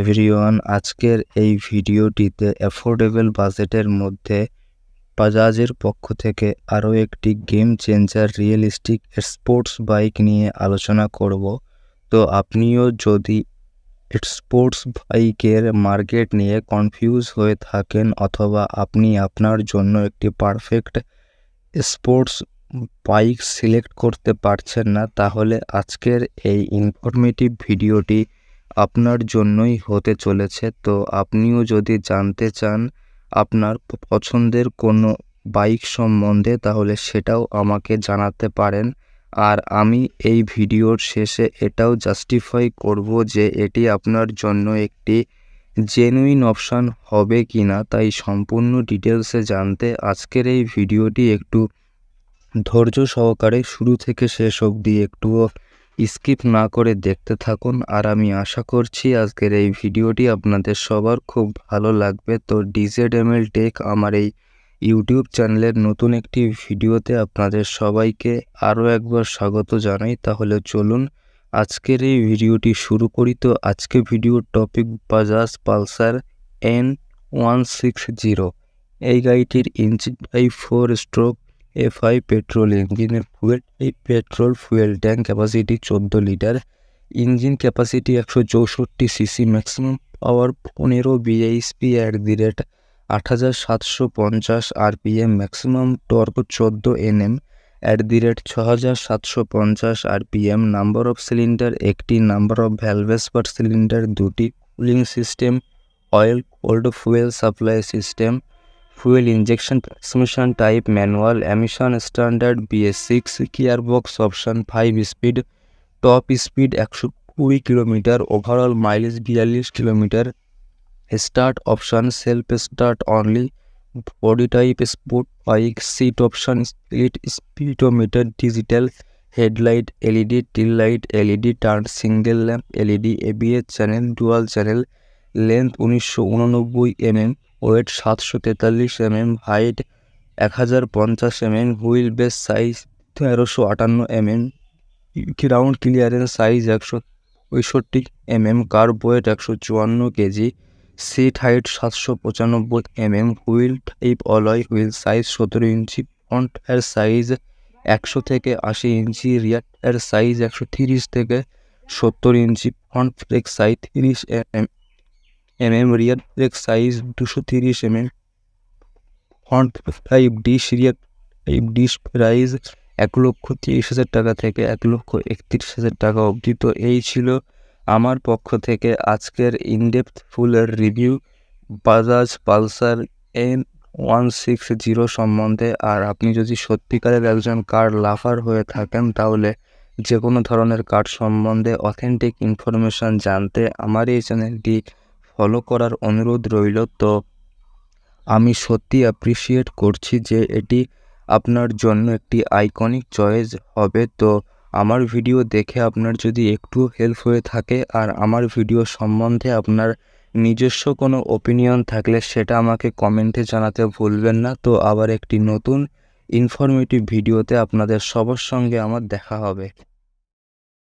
everyone আজকের এই ভিডিওটিতে অ্যাফোর্ডেবল বাজেটের মধ্যে বাজাজের পক্ষ থেকে আরও একটি game changer realistic sports bike নিয়ে আলোচনা করব তো আপনিও যদি স্পোর্টস বাইকের মার্কেট নিয়ে কনফিউজ হয়ে থাকেন অথবা আপনি আপনার জন্য একটি পারফেক্ট স্পোর্টস বাইক সিলেক্ট করতে পারছেন না তাহলে আজকের এই ইনফরমেটিভ ভিডিওটি আপনার জন্যই হতে চলেছে তো আপনিও যদি জানতে চান আপনার পছন্দের কোনো বাইক সম্বন্ধে তাহলে সেটাও আমাকে জানাতে পারেন আর আমি এই ভিডিওর শেষে এটাও জাস্টিফাই করব যে এটি আপনার জন্য একটি জেনুইন অপশান হবে কি না তাই সম্পূর্ণ ডিটেলসে জানতে আজকের এই ভিডিওটি একটু ধৈর্য সহকারে শুরু থেকে শেষ অবধি একটুও স্কিপ না করে দেখতে থাকুন আর আমি আশা করছি আজকের এই ভিডিওটি আপনাদের সবার খুব ভালো লাগবে তো ডিজেড এল টেক আমার এই ইউটিউব চ্যানেলের নতুন একটি ভিডিওতে আপনাদের সবাইকে আরও একবার স্বাগত জানাই তাহলে চলুন আজকের এই ভিডিওটি শুরু করি তো আজকে ভিডিওর topic Bajaj Pulsar N one six zero এই গাড়িটির engine by four stroke FI petrol ইঞ্জিনের ফুয়েল এই পেট্রোল ফুয়েল ট্যাঙ্ক ক্যাপাসিটি চোদ্দো লিটার ইঞ্জিন ক্যাপাসিটি একশো চৌষট্টি সিসি ম্যাক্সিমাম পাওয়ার পনেরো বিএইচপি অ্যাট দি রেট আট হাজার সাতশো পঞ্চাশ আরপিএম ম্যাক্সিমাম টর্ক চোদ্দো এনএম অ্যাট দি রেট ছ হাজার সাতশো পঞ্চাশ আরপিএম নাম্বার অফ সিলিন্ডার একটি number of valves per cylinder দুটি cooling system oil cooled fuel supply system fuel injection transmission type manual emission standard BS six gear box option five speed top speed একশো কুড়ি kilometre overall mileage বিয়াল্লিশ kilometre start option self start only body type sport bike seat option split speedometer digital headlight LED tail light LED turn single lamp LED ABS channel dual channel length উনিশশো উননব্বই MM mm, wait সাতশো তেতাল্লিশ MM height এক হাজার পঞ্চাশ MM wheel base size তেরোশো আটান্ন MM ground clearance size একশো পঁয়ষট্টি এম কার ওয়েট একশো চুয়ান্ন কেজি সিট হাইট সাতশো পঁচানব্বই MM wheel type alloy wheel size সতেরো ইঞ্চি ফ্রন্ট এর সাইজ একশো থেকে আশি ইঞ্চি রিয়ার এর সাইজ একশো তিরিশ থেকে সত্তর ইঞ্চি ফ্রন্ট ফ্লেক সাইজ তিরিশ M M M rear brake size দুশো তিরিশ M M front five disc rear five disc price এক লক্ষ তিরিশ হাজার টাকা থেকে এক লক্ষ একত্রিশ হাজার টাকা অবধি তো এই ছিল আমার পক্ষ থেকে আজকের ইনডেপথ ফুলের review Bajaj Pulsar N one six zero সম্বন্ধে আর আপনি যদি সত্যিকারের একজন কার লাফার হয়ে থাকেন তাহলে যে কোনো ধরনের কার্ড সম্বন্ধে অথেন্টিক ইনফরমেশান জানতে আমার এই চ্যানেলটি ফলো করার অনুরোধ রইল তো আমি সত্যি অ্যাপ্রিসিয়েট করছি যে এটি আপনার জন্য একটি আইকনিক চয়েস হবে তো আমার ভিডিও দেখে আপনার যদি একটু হেল্প হয়ে থাকে আর আমার ভিডিও সম্বন্ধে আপনার নিজস্ব কোনো ওপিনিয়ন থাকলে সেটা আমাকে কমেন্টে জানাতে ভুলবেন না তো আবার একটি নতুন ইনফরমেটিভ ভিডিওতে আপনাদের সবার সঙ্গে আমার দেখা হবে